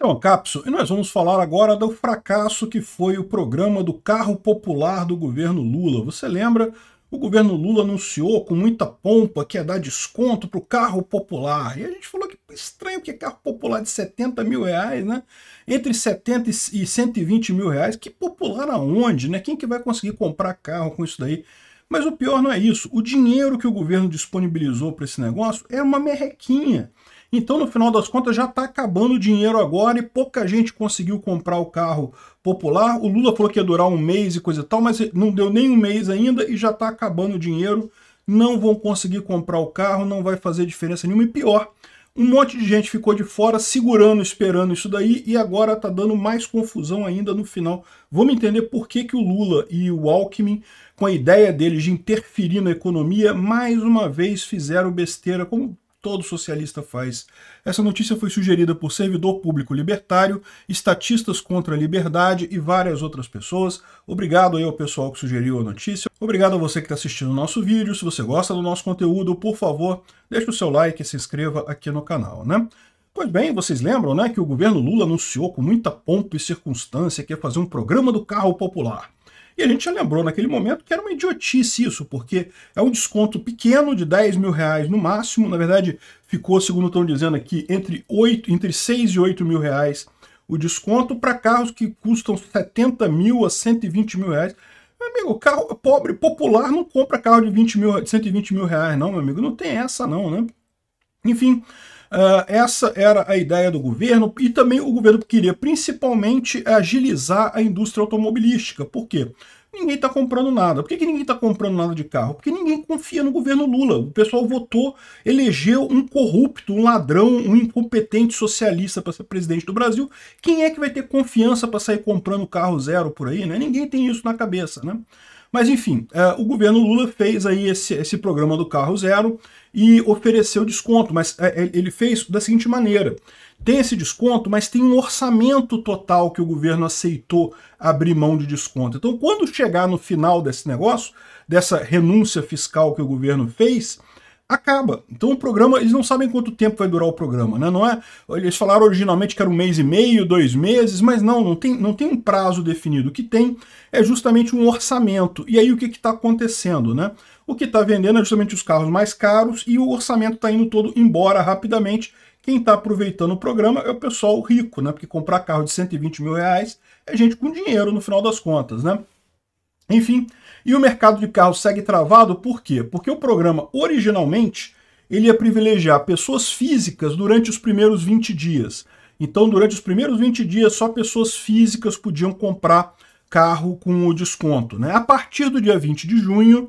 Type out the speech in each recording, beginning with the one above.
Então, Capso, e nós vamos falar agora do fracasso que foi o programa do carro popular do governo Lula. Você lembra? O governo Lula anunciou com muita pompa que ia dar desconto para o carro popular. E a gente falou que é estranho, é carro popular é de 70 mil reais, né? Entre 70 e 120 mil reais, que popular aonde, né? Quem que vai conseguir comprar carro com isso daí? Mas o pior não é isso. O dinheiro que o governo disponibilizou para esse negócio é uma merrequinha. Então, no final das contas, já está acabando o dinheiro agora e pouca gente conseguiu comprar o carro popular. O Lula falou que ia durar um mês e coisa e tal, mas não deu nem um mês ainda e já está acabando o dinheiro. Não vão conseguir comprar o carro, não vai fazer diferença nenhuma. E pior, um monte de gente ficou de fora segurando, esperando isso daí e agora está dando mais confusão ainda no final. Vamos entender por que, que o Lula e o Alckmin, com a ideia deles de interferir na economia, mais uma vez fizeram besteira, como todo socialista faz. Essa notícia foi sugerida por servidor público libertário, estatistas contra a liberdade e várias outras pessoas. Obrigado aí ao pessoal que sugeriu a notícia. Obrigado a você que está assistindo o nosso vídeo. Se você gosta do nosso conteúdo, por favor, deixe o seu like e se inscreva aqui no canal, né? Pois bem, vocês lembram, né, que o governo Lula anunciou com muita pompa e circunstância que ia fazer um programa do carro popular. E a gente já lembrou naquele momento que era uma idiotice isso, porque é um desconto pequeno de 10 mil reais no máximo. Na verdade, ficou, segundo estão dizendo aqui, entre, 8, entre 6 e 8 mil reais o desconto para carros que custam 70 mil a 120 mil reais. Meu amigo, carro pobre, popular, não compra carro de, 20 mil, 120 mil reais, não, meu amigo. Não tem essa, não, né? Enfim, Uh, essa era a ideia do governo e também o governo queria principalmente agilizar a indústria automobilística. Por quê? Ninguém está comprando nada. Por que, que ninguém está comprando nada de carro? Porque ninguém confia no governo Lula. O pessoal votou, elegeu um corrupto, um ladrão, um incompetente socialista para ser presidente do Brasil. Quem é que vai ter confiança para sair comprando carro zero por aí? Né? Ninguém tem isso na cabeça. Né? Mas enfim, é, o governo Lula fez aí esse, esse programa do carro zero e ofereceu desconto, mas é, ele fez da seguinte maneira. Tem esse desconto, mas tem um orçamento total que o governo aceitou abrir mão de desconto. Então, quando chegar no final desse negócio, dessa renúncia fiscal que o governo fez, acaba. Então o programa, eles não sabem quanto tempo vai durar o programa, né? Não é, eles falaram originalmente que era um mês e meio, dois meses, mas não, não tem, não tem um prazo definido. O que tem é justamente um orçamento. E aí o que está acontecendo, né? O que está vendendo é justamente os carros mais caros e o orçamento está indo todo embora rapidamente. Quem está aproveitando o programa é o pessoal rico, né? Porque comprar carro de 120 mil reais é gente com dinheiro no final das contas, né? Enfim, e o mercado de carros segue travado por quê? Porque o programa originalmente ele ia privilegiar pessoas físicas durante os primeiros 20 dias. Então, durante os primeiros 20 dias, só pessoas físicas podiam comprar carro com o desconto. Né? A partir do dia 20 de junho,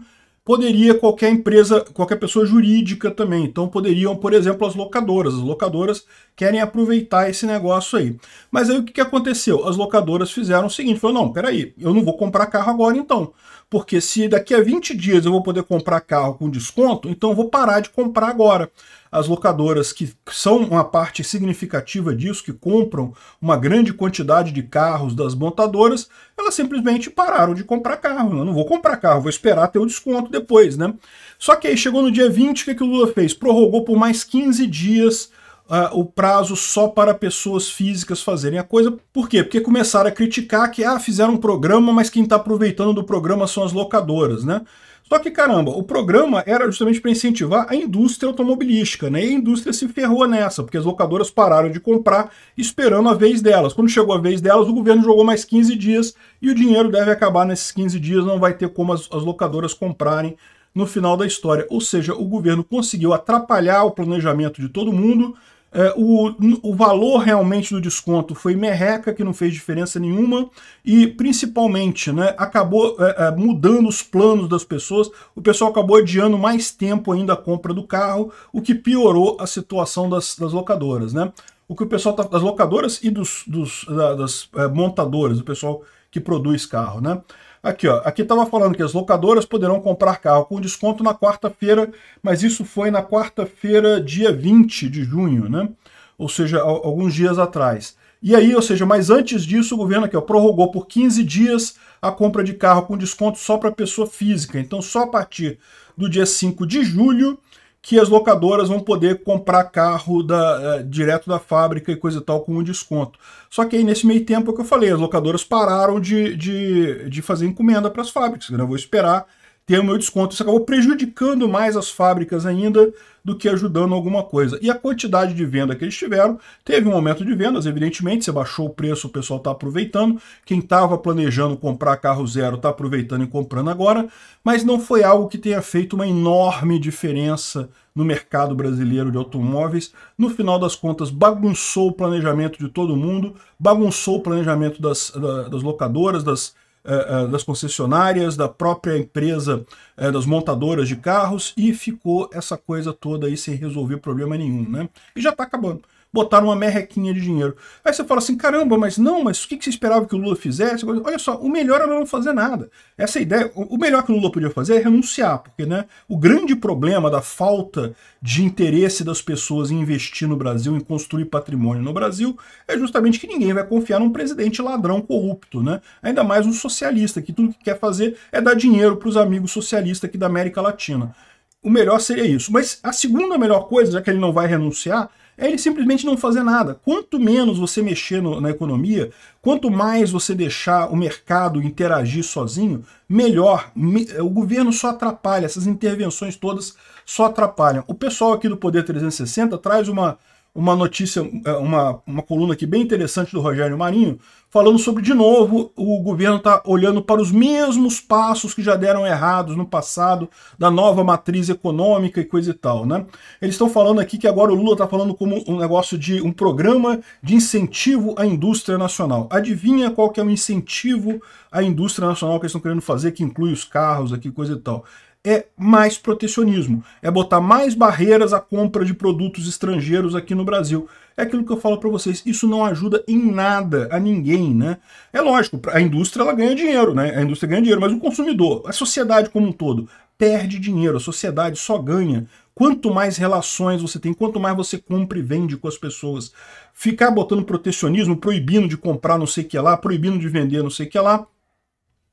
poderia qualquer empresa, qualquer pessoa jurídica também. Então poderiam, por exemplo, as locadoras. As locadoras querem aproveitar esse negócio aí. Mas aí o que, aconteceu? As locadoras fizeram o seguinte, falou, não, peraí, eu não vou comprar carro agora então. Porque se daqui a 20 dias eu vou poder comprar carro com desconto, então eu vou parar de comprar agora. As locadoras que são uma parte significativa disso, que compram uma grande quantidade de carros das montadoras, elas simplesmente pararam de comprar carro. Eu não vou comprar carro, vou esperar ter o desconto depois, né? Só que aí chegou no dia 20, o que, que o Lula fez? Prorrogou por mais 15 dias uh, o prazo só para pessoas físicas fazerem a coisa. Por quê? Porque começaram a criticar que ah, fizeram um programa, mas quem está aproveitando do programa são as locadoras, né? Só que, caramba, o programa era justamente para incentivar a indústria automobilística, né? E a indústria se ferrou nessa, porque as locadoras pararam de comprar esperando a vez delas. Quando chegou a vez delas, o governo jogou mais 15 dias e o dinheiro deve acabar nesses 15 dias, não vai ter como as, as locadoras comprarem no final da história. Ou seja, o governo conseguiu atrapalhar o planejamento de todo mundo é, o, o valor realmente do desconto foi merreca, que não fez diferença nenhuma, e principalmente né, acabou é, é, mudando os planos das pessoas, o pessoal acabou adiando mais tempo ainda a compra do carro, o que piorou a situação das, das locadoras. Né? O que o pessoal tá, das locadoras e dos, dos das é, montadoras, o pessoal que produz carro. Né? Aqui, ó. Aqui estava falando que as locadoras poderão comprar carro com desconto na quarta-feira, mas isso foi na quarta-feira, dia 20 de junho, né? Ou seja, alguns dias atrás. E aí, ou seja, mas antes disso, o governo aqui ó, prorrogou por 15 dias a compra de carro com desconto só para pessoa física. Então, só a partir do dia 5 de julho que as locadoras vão poder comprar carro da, eh, direto da fábrica e coisa e tal com um desconto. Só que aí nesse meio tempo é o que eu falei, as locadoras pararam de, de, de fazer encomenda para as fábricas. Né? Eu vou esperar ter o meu desconto. Isso acabou prejudicando mais as fábricas ainda do que ajudando alguma coisa. E a quantidade de venda que eles tiveram, teve um aumento de vendas, evidentemente, você baixou o preço, o pessoal está aproveitando, quem estava planejando comprar carro zero está aproveitando e comprando agora, mas não foi algo que tenha feito uma enorme diferença no mercado brasileiro de automóveis. No final das contas, bagunçou o planejamento de todo mundo, bagunçou o planejamento das, das locadoras, das das eh, eh, concessionárias, da própria empresa eh, das montadoras de carros e ficou essa coisa toda aí sem resolver problema nenhum, né? E já está acabando botaram uma merrequinha de dinheiro. Aí você fala assim, caramba, mas não, mas o que você esperava que o Lula fizesse? Olha só, o melhor era não fazer nada. Essa é ideia, o melhor que o Lula podia fazer é renunciar, porque né, o grande problema da falta de interesse das pessoas em investir no Brasil, em construir patrimônio no Brasil, é justamente que ninguém vai confiar num presidente ladrão corrupto, né? Ainda mais um socialista, que tudo que quer fazer é dar dinheiro para os amigos socialistas aqui da América Latina. O melhor seria isso. Mas a segunda melhor coisa, já que ele não vai renunciar, é ele simplesmente não fazer nada. Quanto menos você mexer no, na economia, quanto mais você deixar o mercado interagir sozinho, melhor. Eh, o governo só atrapalha, essas intervenções todas só atrapalham. O pessoal aqui do Poder 360 traz uma uma notícia, é, uma, uma coluna aqui bem interessante do Rogério Marinho, falando sobre, de novo, o governo está olhando para os mesmos passos que já deram errados no passado, da nova matriz econômica e coisa e tal. Né? Eles estão falando aqui que agora o Lula está falando como um negócio de um programa de incentivo à indústria nacional. Adivinha qual que é o incentivo à indústria nacional que eles estão querendo fazer, que inclui os carros aqui, coisa e tal é mais protecionismo, é botar mais barreiras à compra de produtos estrangeiros aqui no Brasil. É aquilo que eu falo para vocês, isso não ajuda em nada a ninguém, né? É lógico, a indústria ela ganha dinheiro, né? A indústria ganha dinheiro, mas o consumidor, a sociedade como um todo, perde dinheiro, a sociedade só ganha. Quanto mais relações você tem, quanto mais você compra e vende com as pessoas, ficar botando protecionismo, proibindo de comprar não sei o que lá, proibindo de vender não sei o que lá,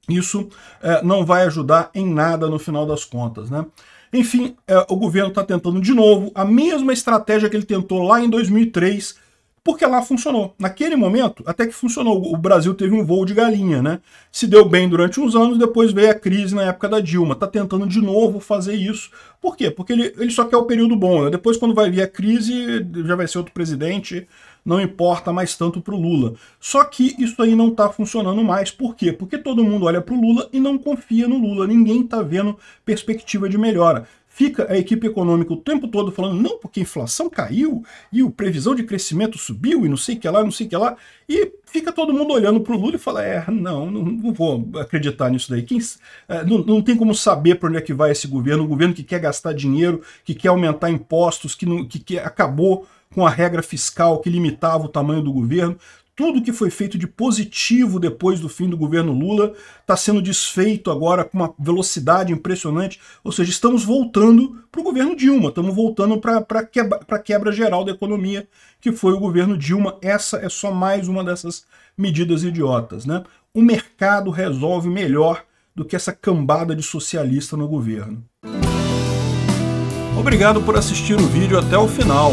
isso é, não vai ajudar em nada no final das contas, né? Enfim, é, o governo está tentando de novo a mesma estratégia que ele tentou lá em 2003, porque lá funcionou. Naquele momento, até que funcionou. O Brasil teve um voo de galinha, né? Se deu bem durante uns anos, depois veio a crise na época da Dilma. Tá tentando de novo fazer isso. Por quê? Porque ele, ele só quer o período bom. Né? Depois, quando vai vir a crise, já vai ser outro presidente. Não importa mais tanto pro Lula. Só que isso aí não tá funcionando mais. Por quê? Porque todo mundo olha pro Lula e não confia no Lula. Ninguém tá vendo perspectiva de melhora. Fica a equipe econômica o tempo todo falando, não, porque a inflação caiu e o previsão de crescimento subiu e não sei o que lá, não sei o que lá. E fica todo mundo olhando para o Lula e fala, é, não, não, não vou acreditar nisso daí. Quem, eh, não, não tem como saber para onde é que vai esse governo, um governo que quer gastar dinheiro, que quer aumentar impostos, que, não, que, que acabou com a regra fiscal que limitava o tamanho do governo tudo que foi feito de positivo depois do fim do governo Lula está sendo desfeito agora com uma velocidade impressionante. Ou seja, estamos voltando para o governo Dilma, estamos voltando para a quebra, quebra geral da economia, que foi o governo Dilma. Essa é só mais uma dessas medidas idiotas. Né? O mercado resolve melhor do que essa cambada de socialista no governo. Obrigado por assistir o vídeo até o final.